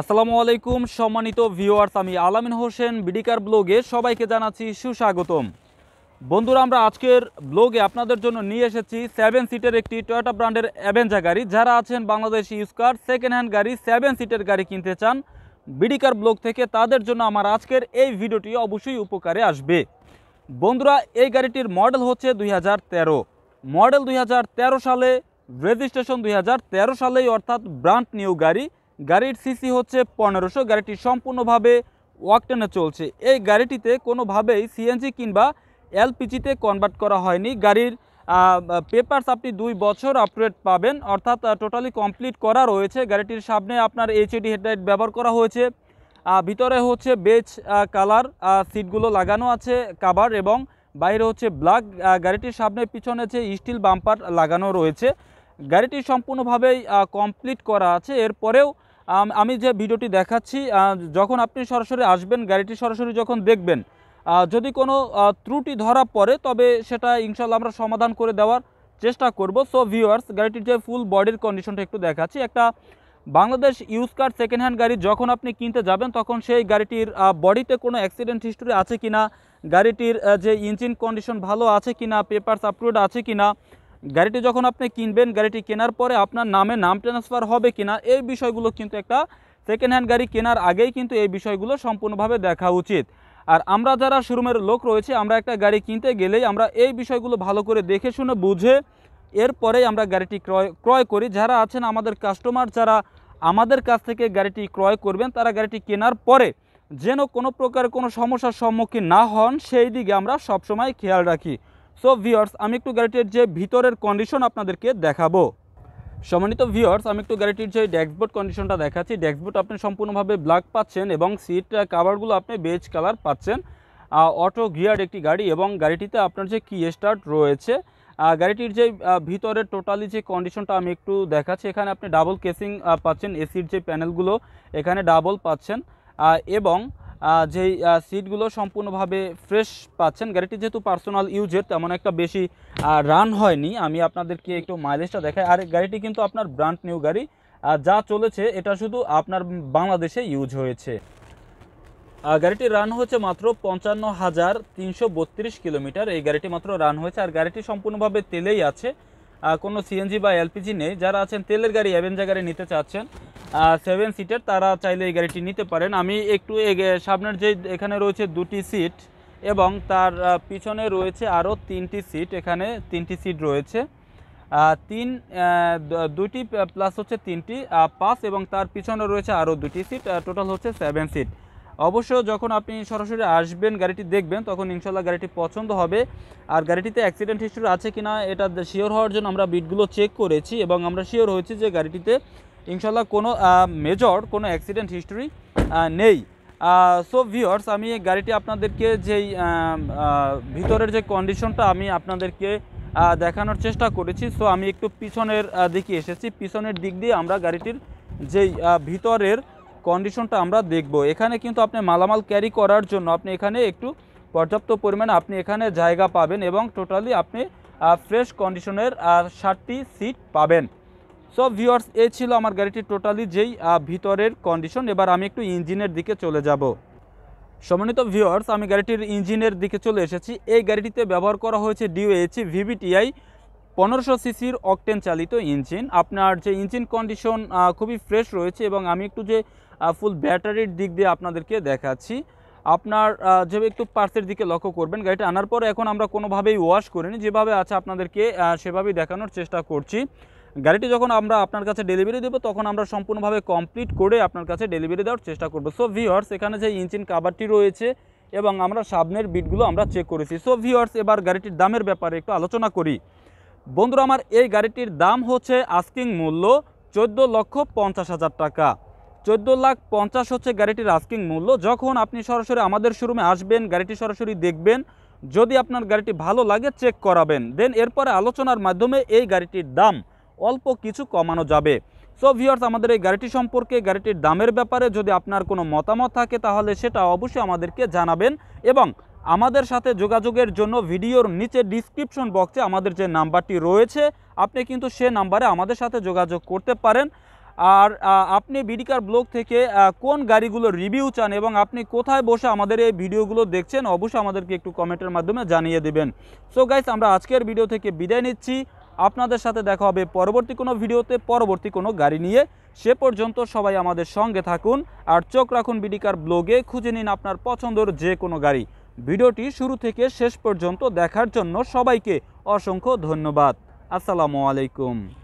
আসসালামু আলাইকুম সম্মানিত ভিউয়ার্স আমি আলামিন হোসেন বিডিকার ব্লগে সবাইকে জানাচ্ছি সুস্বাগতম বন্ধুরা আমরা আজকের ব্লগে আপনাদের জন্য নিয়ে এসেছি সেভেন সিটের একটি টয়োটা ব্র্যান্ডের অ্যাভেঞ্জা গাড়ি যারা আছেন বাংলাদেশি ইউজ সেকেন্ড হ্যান্ড গাড়ি সেভেন সিটের গাড়ি কিনতে চান বিডিকার ব্লগ থেকে তাদের জন্য আমার আজকের এই ভিডিওটি অবশ্যই উপকারে আসবে বন্ধুরা এই গাড়িটির মডেল হচ্ছে দুই মডেল দুই সালে রেজিস্ট্রেশন দুই সালেই অর্থাৎ ব্র্যান্ড নিউ গাড়ি গাড়ির সিসি হচ্ছে পনেরোশো গাড়িটি সম্পূর্ণভাবে ওয়াকটেনে চলছে এই গাড়িটিতে কোনোভাবেই সিএনজি কিংবা এলপিজিতে কনভার্ট করা হয়নি গাড়ির পেপারস আপনি দুই বছর আপডেট পাবেন অর্থাৎ টোটালি কমপ্লিট করা রয়েছে গাড়িটির সামনে আপনার এইচএডি হেডলাইট ব্যবহার করা হয়েছে ভিতরে হচ্ছে বেচ কালার সিটগুলো লাগানো আছে কাভার এবং বাইরে হচ্ছে ব্ল্যাক গাড়িটির সামনে পিছনে যে স্টিল বাম্পার লাগানো রয়েছে গাড়িটি সম্পূর্ণভাবেই কমপ্লিট করা আছে এরপরেও আমি যে ভিডিওটি দেখাচ্ছি যখন আপনি সরাসরি আসবেন গাড়িটি সরাসরি যখন দেখবেন যদি কোনো ত্রুটি ধরা পড়ে তবে সেটা ইনশাল্লাহ আমরা সমাধান করে দেওয়ার চেষ্টা করব সো ভিউয়ার্স গাড়িটির যে ফুল বডির কন্ডিশনটা একটু দেখাচ্ছি একটা Bangladesh use car second hand গাড়ি যখন আপনি কিনতে যাবেন তখন সেই গাড়িটির বডিতে কোনো অ্যাক্সিডেন্ট হিস্টোরি আছে কিনা গাড়িটির যে ইঞ্জিন কন্ডিশন ভালো আছে কিনা পেপারস আপটুডেট আছে কিনা গাড়িটি যখন আপনি কিনবেন গাড়িটি কেনার পরে আপনার নামে নাম ট্রান্সফার হবে কিনা এই বিষয়গুলো কিন্তু একটা সেকেন্ড হ্যান্ড গাড়ি কেনার আগেই কিন্তু এই বিষয়গুলো সম্পূর্ণভাবে দেখা উচিত আর আমরা যারা শোরুমের লোক রয়েছে আমরা একটা গাড়ি কিনতে গেলেই আমরা এই বিষয়গুলো ভালো করে দেখে শুনে বুঝে এরপরে আমরা গাড়িটি ক্রয় ক্রয় করি যারা আছেন আমাদের কাস্টমার যারা আমাদের কাছ থেকে গাড়িটি ক্রয় করবেন তারা গাড়িটি কেনার পরে যেন কোনো প্রকার কোনো সমস্যার সম্মুখীন না হন সেই দিকে আমরা সবসময় খেয়াল রাখি সো ভিওর্স আমি একটু গাড়িটির যে ভিতরের কন্ডিশন আপনাদেরকে দেখাবো সম্মানিত ভিওর্স আমি একটু গাড়িটির যে ড্যাক্সবোর্ড কন্ডিশনটা দেখাচ্ছি ড্যাক্সবোর্ড আপনি সম্পূর্ণভাবে ব্ল্যাক পাচ্ছেন এবং সিট কাভারগুলো আপনি বেজ কালার পাচ্ছেন অটো গিয়ার একটি গাড়ি এবং গাড়িটিতে আপনার যে কি স্টার্ট রয়েছে গাড়িটির যে ভিতরের টোটালি যে কন্ডিশনটা আমি একটু দেখাচ্ছি এখানে আপনি ডাবল কেসিং পাচ্ছেন এসির যে প্যানেলগুলো এখানে ডাবল পাচ্ছেন এবং যেই সিটগুলো সম্পূর্ণভাবে ফ্রেশ পাচ্ছেন গাড়িটি যেহেতু পার্সোনাল ইউজের তেমন একটা বেশি রান হয়নি আমি আপনাদেরকে একটু মাইলেজটা দেখাই আর গাড়িটি কিন্তু আপনার ব্র্যান্ড নিউ গাড়ি যা চলেছে এটা শুধু আপনার বাংলাদেশে ইউজ হয়েছে গাড়িটি রান হয়েছে মাত্র পঞ্চান্ন হাজার তিনশো বত্রিশ কিলোমিটার এই গাড়িটি মাত্র রান হয়েছে আর গাড়িটি সম্পূর্ণভাবে তেলেই আছে কোনো সিএনজি বা এলপিজি নেই যারা আছেন তেলের গাড়ি অ্যাভেঞ্জা গাড়ি নিতে চাচ্ছেন সেভেন সিটের তারা চাইলে এই গাড়িটি নিতে পারেন আমি একটু সামনের যে এখানে রয়েছে দুটি সিট এবং তার পিছনে রয়েছে আরও তিনটি সিট এখানে তিনটি সিট রয়েছে তিন দুটি প্লাস হচ্ছে তিনটি পাঁচ এবং তার পিছনে রয়েছে আরও দুটি সিট টোটাল হচ্ছে সেভেন সিট অবশ্য যখন আপনি সরাসরি আসবেন গাড়িটি দেখবেন তখন ইনশাল্লাহ গাড়িটি পছন্দ হবে আর গাড়িটিতে অ্যাক্সিডেন্ট হিস্ট্রি আছে কি না এটা শিওর হওয়ার জন্য আমরা বিটগুলো চেক করেছি এবং আমরা শিওর হয়েছি যে গাড়িটিতে ইনশাল্লাহ কোনো মেজর কোনো অ্যাক্সিডেন্ট হিস্টোরি নেই সো ভিওর্স আমি এই গাড়িটি আপনাদেরকে যেই ভিতরের যে কন্ডিশনটা আমি আপনাদেরকে দেখানোর চেষ্টা করেছি সো আমি একটু পিছনের দিকে এসেছি পিছনের দিক দিয়ে আমরা গাড়িটির যেই ভিতরের কন্ডিশনটা আমরা দেখব এখানে কিন্তু আপনি মালামাল ক্যারি করার জন্য আপনি এখানে একটু পর্যাপ্ত পরিমাণে আপনি এখানে জায়গা পাবেন এবং টোটালি আপনি ফ্রেশ কন্ডিশনের ষাটটি সিট পাবেন সো ভিওর্স এই ছিল আমার গাড়িটির টোটালি যেই ভিতরের কন্ডিশন এবার আমি একটু ইঞ্জিনের দিকে চলে যাব সমন্বিত ভিওর্স আমি গাড়িটির ইঞ্জিনের দিকে চলে এসেছি এই গাড়িটিতে ব্যবহার করা হয়েছে ডিওএইচি ভিভিটিআই পনেরোশো সিসির অকটেন চালিত ইঞ্জিন আপনার যে ইঞ্জিন কন্ডিশন খুবই ফ্রেশ রয়েছে এবং আমি একটু যে ফুল ব্যাটারির দিক দিয়ে আপনাদেরকে দেখাচ্ছি আপনার যে একটু পার্সের দিকে লক্ষ্য করবেন গাড়িটা আনার পর এখন আমরা কোনোভাবেই ওয়াশ করিনি যেভাবে আছে আপনাদেরকে সেভাবেই দেখানোর চেষ্টা করছি গাড়িটি যখন আমরা আপনার কাছে ডেলিভারি দেবো তখন আমরা সম্পূর্ণভাবে কমপ্লিট করে আপনার কাছে ডেলিভারি দেওয়ার চেষ্টা করবো সো ভিওর্স এখানে যে ইঞ্জিন কাবারটি রয়েছে এবং আমরা সামনের বিটগুলো আমরা চেক করেছি সো ভিওর্স এবার গাড়িটির দামের ব্যাপারে একটু আলোচনা করি বন্ধুরা আমার এই গাড়িটির দাম হচ্ছে আস্কিং মূল্য চোদ্দ লক্ষ পঞ্চাশ হাজার টাকা চোদ্দ লাখ পঞ্চাশ হচ্ছে গাড়িটির আস্কিং মূল্য যখন আপনি সরাসরি আমাদের শোরুমে আসবেন গাড়িটি সরাসরি দেখবেন যদি আপনার গাড়িটি ভালো লাগে চেক করাবেন দেন এরপরে আলোচনার মাধ্যমে এই গাড়িটির দাম অল্প কিছু কমানো যাবে সো ভিওর্স আমাদের এই গাড়িটি সম্পর্কে গাড়িটির দামের ব্যাপারে যদি আপনার কোনো মতামত থাকে তাহলে সেটা অবশ্যই আমাদেরকে জানাবেন এবং আমাদের সাথে যোগাযোগের জন্য ভিডিওর নিচে ডিসক্রিপশন বক্সে আমাদের যে নাম্বারটি রয়েছে আপনি কিন্তু সে নাম্বারে আমাদের সাথে যোগাযোগ করতে পারেন আর আপনি বিডিকার ব্লগ থেকে কোন গাড়িগুলো রিভিউ চান এবং আপনি কোথায় বসে আমাদের এই ভিডিওগুলো দেখছেন অবশ্যই আমাদেরকে একটু কমেন্টের মাধ্যমে জানিয়ে দেবেন সো গাইস আমরা আজকের ভিডিও থেকে বিদায় নিচ্ছি আপনাদের সাথে দেখা হবে পরবর্তী কোনো ভিডিওতে পরবর্তী কোনো গাড়ি নিয়ে সে পর্যন্ত সবাই আমাদের সঙ্গে থাকুন আর চোখ রাখুন বিডিকার ব্লগে খুঁজে নিন আপনার পছন্দের যে কোনো গাড়ি ভিডিওটি শুরু থেকে শেষ পর্যন্ত দেখার জন্য সবাইকে অসংখ্য ধন্যবাদ আসসালামু আলাইকুম